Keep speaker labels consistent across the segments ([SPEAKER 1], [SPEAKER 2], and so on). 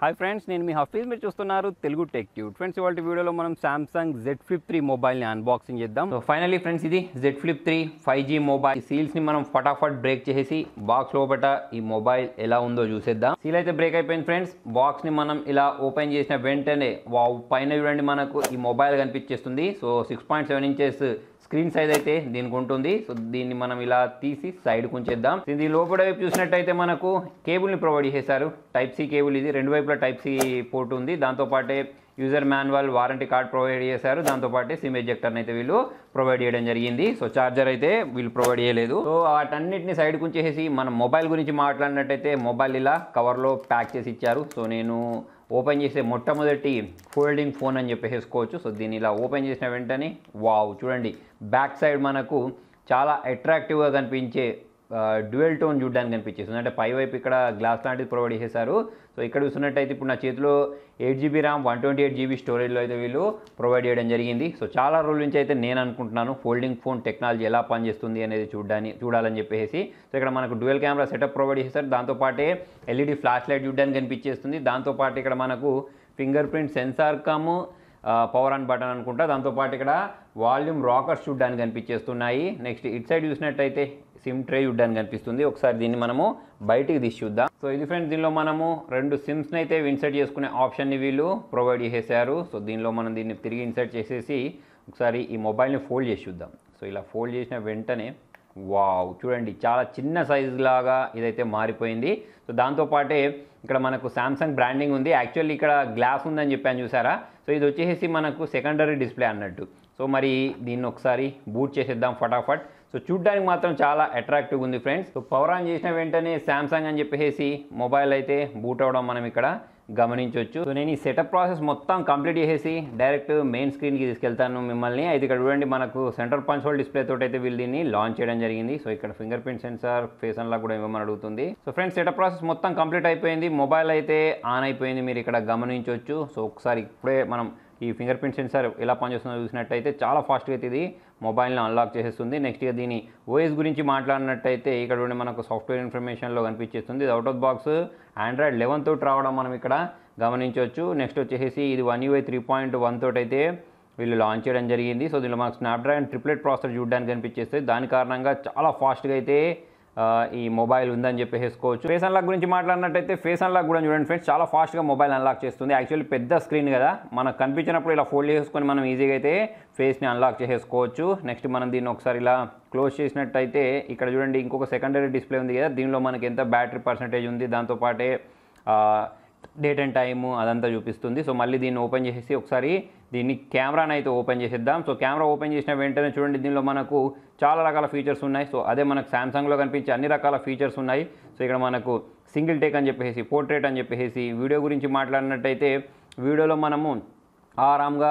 [SPEAKER 1] hi friends నేను మీ హఫీజ్ మీరు చూస్తున్నారు తెలుగు టెక్ ట్యూబ్ ఫ్రెండ్స్ ఇవాళ వీడియోలో మనం సామ్సంగ్ జెడ్ ఫ్లిప్ త్రీ మొబైల్ని అన్బాక్సింగ్ చేద్దాం సో ఫైనలీ ఫ్రెండ్స్ ఇది Z flip three five G mobile సీల్స్ని మనం ఫటాఫట్ బ్రేక్ చేసి బాక్స్ లోపట ఈ మొబైల్ ఎలా ఉందో చూసేద్దాం సీల్ అయితే బ్రేక్ అయిపోయింది ఫ్రెండ్స్ బాక్స్ని మనం ఇలా ఓపెన్ చేసిన వెంటనే పైన చూడండి మనకు ఈ మొబైల్ కనిపించేస్తుంది so six point seven inches screen size అయితే దీనికి ఉంటుంది సో దీన్ని మనం ఇలా తీసి సైడ్ కుంచేద్దాం దీని లోపల వైపు చూసినట్టయితే మనకు కేబుల్ని ప్రొవైడ్ చేశారు టైప్ సి కేబుల్ ఇది రెండు వైపులా టైప్ సి పోర్ట్ ఉంది దాంతోపాటే user manual warranty card provide చేశారు దాంతోపాటే సిమ్ ఎజెక్టర్ని అయితే వీళ్ళు ప్రొవైడ్ చేయడం జరిగింది సో ఛార్జర్ అయితే వీళ్ళు ప్రొవైడ్ చేయలేదు సో వాటన్నిటిని సైడ్ కుంచేసి మనం మొబైల్ గురించి మాట్లాడినట్టయితే మొబైల్ ఇలా కవర్లో ప్యాక్ చేసి ఇచ్చారు సో నేను ఓపెన్ చేసే మొట్టమొదటి ఫోల్డింగ్ ఫోన్ అని చెప్పేసుకోవచ్చు సో దీన్ని ఇలా ఓపెన్ చేసిన వెంటనే వావ్ చూడండి బ్యాక్ సైడ్ మనకు చాలా అట్రాక్టివ్గా కనిపించే డ్యూయల్ టోన్ చూడడానికి కనిపించేస్తుంది అంటే వైపు ఇక్కడ గ్లాస్ లాంటిది ప్రొవైడ్ చేశారు సో ఇక్కడ చూసినట్టయితే ఇప్పుడు నా చేతిలో eight GB RAM one twenty eight GB స్టోరేజ్లో అయితే వీళ్ళు ప్రొవైడ్ చేయడం జరిగింది సో చాలా రోజుల నుంచి అయితే నేను అనుకుంటున్నాను ఫోల్డింగ్ ఫోన్ టెక్నాలజీ ఎలా పనిచేస్తుంది అనేది చూడడానికి చూడాలని చెప్పేసి సో ఇక్కడ మనకు డ్యూయల్ కెమెరా సెటప్ ప్రొవైడ్ చేశారు దాంతోపాటే ఎల్ఈడి ఫ్లాష్ లైట్ చూడడానికి కనిపించేస్తుంది దాంతోపాటు ఇక్కడ మనకు ఫింగర్ ప్రింట్ సెన్సార్ కాము పవర్ ఆన్ బటన్ అనుకుంటా దాంతోపాటు ఇక్కడ వాల్యూమ్ రాకర్స్ చూడ్డానికి కనిపించేస్తున్నాయి నెక్స్ట్ ఇట్ సైడ్ చూసినట్టయితే సిమ్ ట్రే చూడ్డానికి కనిపిస్తుంది ఒకసారి దీన్ని మనము బయటికి తీసి చూద్దాం సో ఇది ఫ్రెండ్స్ దీనిలో మనము రెండు సిమ్స్ని అయితే ఇన్సర్ట్ చేసుకునే ఆప్షన్ని వీళ్ళు ప్రొవైడ్ చేసేసారు సో దీనిలో మనం దీన్ని తిరిగి ఇన్సర్ట్ చేసేసి ఒకసారి ఈ మొబైల్ని ఫోల్డ్ చేసి చూద్దాం సో ఇలా ఫోల్డ్ చేసిన వెంటనే వావ్ చూడండి చాలా చిన్న సైజ్ లాగా ఇదైతే మారిపోయింది సో దాంతోపాటే ఇక్కడ మనకు శాంసంగ్ బ్రాండింగ్ ఉంది యాక్చువల్లీ ఇక్కడ గ్లాస్ ఉందని చెప్పాను చూసారా సో ఇది వచ్చేసి మనకు సెకండరీ డిస్ప్లే అన్నట్టు సో మరి దీన్ని ఒకసారి బూట్ చేసేద్దాం ఫటాఫట్ సో చూడ్డానికి మాత్రం చాలా అట్రాక్టివ్ ఉంది ఫ్రెండ్స్ సో పవర్ ఆన్ చేసిన వెంటనే శాంసంగ్ అని చెప్పేసి మొబైల్ అయితే బూట్ అవడం మనం ఇక్కడ గమనించవచ్చు సో నేను ఈ సెటప్ ప్రాసెస్ మొత్తం కంప్లీట్ చేసేసి డైరెక్ట్ మెయిన్ స్క్రీన్కి తీసుకెళ్తాను మిమ్మల్ని అయితే ఇక్కడ చూడండి మనకు సెంట్రల్ కన్సోల్ డిస్ప్లే తోటి అయితే వీళ్ళు దీన్ని లాంచ్ చేయడం జరిగింది సో ఇక్కడ ఫింగర్ ప్రింట్ సెన్సార్ ఫేస్ అన్లా కూడా ఇవ్వమని అడుగుతుంది సో ఫ్రెండ్స్ సెటప్ ప్రాసెస్ మొత్తం కంప్లీట్ అయిపోయింది మొబైల్ అయితే ఆన్ అయిపోయింది మీరు ఇక్కడ గమనించవచ్చు సో ఒకసారి ఇప్పుడే మనం ఈ ఫింగర్ ప్రింట్ సెన్సార్ ఎలా పనిచేస్తుందో చూసినట్టయితే చాలా ఫాస్ట్గా అయితే ఇది మొబైల్ని అన్లాక్ చేసేస్తుంది నెక్స్ట్ ఇక దీని ఓఎస్ గురించి మాట్లాడినట్టయితే ఇక్కడ ఉండి మనకు సాఫ్ట్వేర్ ఇన్ఫర్మేషన్లో కనిపించేస్తుంది ఇది out of box Android eleven తోటి రావడం మనం ఇక్కడ గమనించవచ్చు నెక్స్ట్ వచ్చేసి ఇది one UI three point one తోటి అయితే వీళ్ళు లాంచ్ చేయడం జరిగింది సో దీనిలో మనకు స్నాప్డ్రాగన్ ట్రిప్లెట్ ప్రాసెసర్ చూడడానికి కనిపించేస్తుంది దాని కారణంగా చాలా ఫాస్ట్గా అయితే ఈ మొబైల్ ఉందని చెప్పి వేసుకోవచ్చు ఫేస్ అన్లాక్ గురించి మాట్లాడినట్టయితే ఫేస్ అన్లాక్ కూడా చూడండి ఫ్రెండ్స్ చాలా ఫాస్ట్గా మొబైల్ అన్లాక్ చేస్తుంది యాక్చువల్లీ పెద్ద స్క్రీన్ కదా మనకు కనిపించినప్పుడు ఇలా ఫోల్డ్ చేసుకొని మనం ఈజీగా అయితే ఫేస్ని అన్లాక్ చేసేసుకోవచ్చు నెక్స్ట్ మనం దీన్ని ఒకసారి ఇలా క్లోజ్ చేసినట్టయితే ఇక్కడ చూడండి ఇంకొక సెకండరీ డిస్ప్లే ఉంది కదా దీనిలో మనకి ఎంత బ్యాటరీ పర్సంటేజ్ ఉంది దాంతోపాటే డేట్ అండ్ టైము అదంతా చూపిస్తుంది సో మళ్ళీ దీన్ని ఓపెన్ చేసేసి ఒకసారి దీన్ని కెమెరాని అయితే ఓపెన్ చేసేద్దాం సో కెమెరా ఓపెన్ చేసిన వెంటనే చూడండి దీనిలో మనకు చాలా రకాల ఫీచర్స్ ఉన్నాయి సో అదే మనకు శాంసంగ్లో కనిపించే అన్ని రకాల ఫీచర్స్ ఉన్నాయి సో ఇక్కడ మనకు సింగిల్ టేక్ అని చెప్పేసి పోర్ట్రేట్ అని చెప్పేసి వీడియో గురించి మాట్లాడినట్టయితే వీడియోలో మనము ఆరామ్గా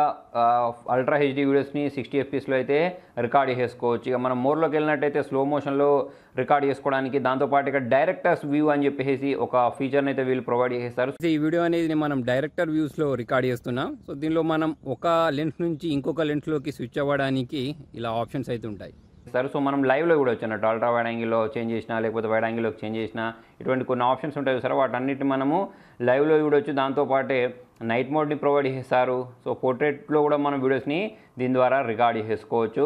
[SPEAKER 1] అల్ట్రా హెచ్డీ వీడియోస్ని సిక్స్టీ ఎఫ్పీస్లో అయితే రికార్డ్ చేసుకోవచ్చు ఇక మనం మోర్లోకి వెళ్ళినట్టయితే స్లో మోషన్లో రికార్డ్ చేసుకోవడానికి దాంతోపాటు ఇక డైరెక్టర్స్ వ్యూ అని చెప్పేసి ఒక ఫీచర్ని అయితే వీళ్ళు ప్రొవైడ్ చేస్తారు ఈ వీడియో అనేది మనం డైరెక్టర్ వ్యూస్లో రికార్డ్ చేస్తున్నాం సో దీనిలో మనం ఒక లెన్స్ నుంచి ఇంకొక లెన్స్లోకి స్విచ్ అవ్వడానికి ఇలా ఆప్షన్స్ అయితే ఉంటాయి సార్ సో మనం లైవ్లో కూడా వచ్చినట్టు అల్ట్రా వైడ్ యాంగిల్లో చేంజ్ చేసినా లేకపోతే వైడ్ చేంజ్ చేసినా ఇటువంటి కొన్ని ఆప్షన్స్ ఉంటాయి సార్ వాటన్నిటి మనము లైవ్లో చూడవచ్చు దాంతోపాటే నైట్ మోడ్ని ప్రొవైడ్ చేస్తారు సో పోర్ట్రేట్లో కూడా మనం వీడియోస్ని దీని ద్వారా రికార్డ్ చేసుకోవచ్చు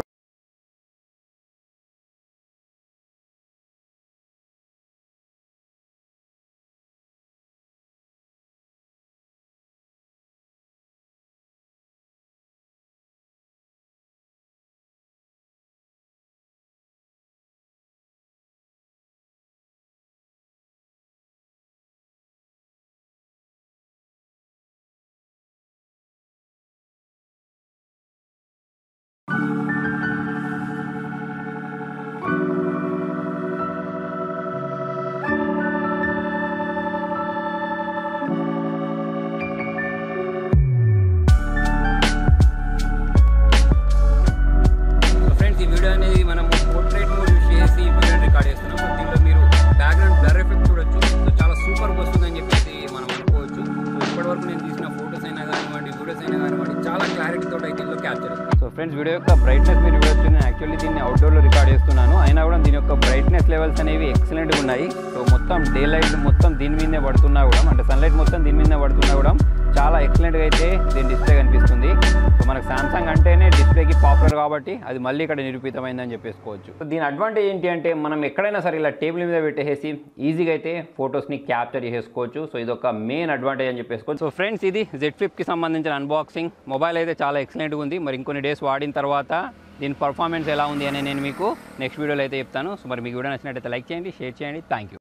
[SPEAKER 1] వరకు నేను తీసిన ఫొటోస్ అయినా కానివ్వండి వీడియోస్ అయినా కానివ్వండి చాలా తోటి అయితే ఇందులో క్యాప్చర్ సో ఫ్రెండ్స్ వీడియో యొక్క బ్రైట్నెస్ మీరు చూడొచ్చు నేను యాక్చువల్లీ దీన్ని అవుట్డోర్లో రికార్డ్ చేస్తున్నాను అయినా కూడా దీని యొక్క బ్రైట్నెస్ లెవెల్స్ అనేవి ఎక్సలెంట్గా ఉన్నాయి సో మొత్తం డే లైట్ మొత్తం దీని మీదనే పడుతున్నా కూడా అంటే సన్లైట్ మొత్తం దీని మీదనే పడుతున్నా కూడా చాలా ఎక్సలెంట్గా అయితే దీని డిస్ప్లే కనిపిస్తుంది సో మనకు సామ్సంగ్ అంటేనే డిస్ప్లేకి సాఫ్ట్వేర్ కాబట్టి అది మళ్ళీ ఇక్కడ నిరూపితమైందని చెప్పేసుకోవచ్చు దీని అడ్వాంటేజ్ ఏంటి అంటే మనం ఎక్కడైనా సరే ఇలా టేబుల్ మీద పెట్టేసి ఈజీగా అయితే ఫొటోస్ని క్యాప్చర్ చేసుకోవచ్చు సో ఇది ఒక మెయిన్ అడ్వాంటేజ్ అని చెప్పేసుకోవచ్చు సో ఫ్రెండ్స్ ఇది జెడ్ ఫ్లిప్కి సంబంధించిన అన్బాక్సింగ్ మొబైల్ అయితే చాలా ఎక్సలెంట్గా ఉంది మరి ఇంకొన్ని డేస్ వాడిన తర్వాత దీని పర్ఫార్మెన్స్ ఎలా ఉంది అని నేను మీకు నెక్స్ట్ వీడియోలో అయితే చెప్తాను సో మరి మీకు వీడియో నచ్చినట్టయితే లైక్ చేయండి షేర్ చేయండి థ్యాంక్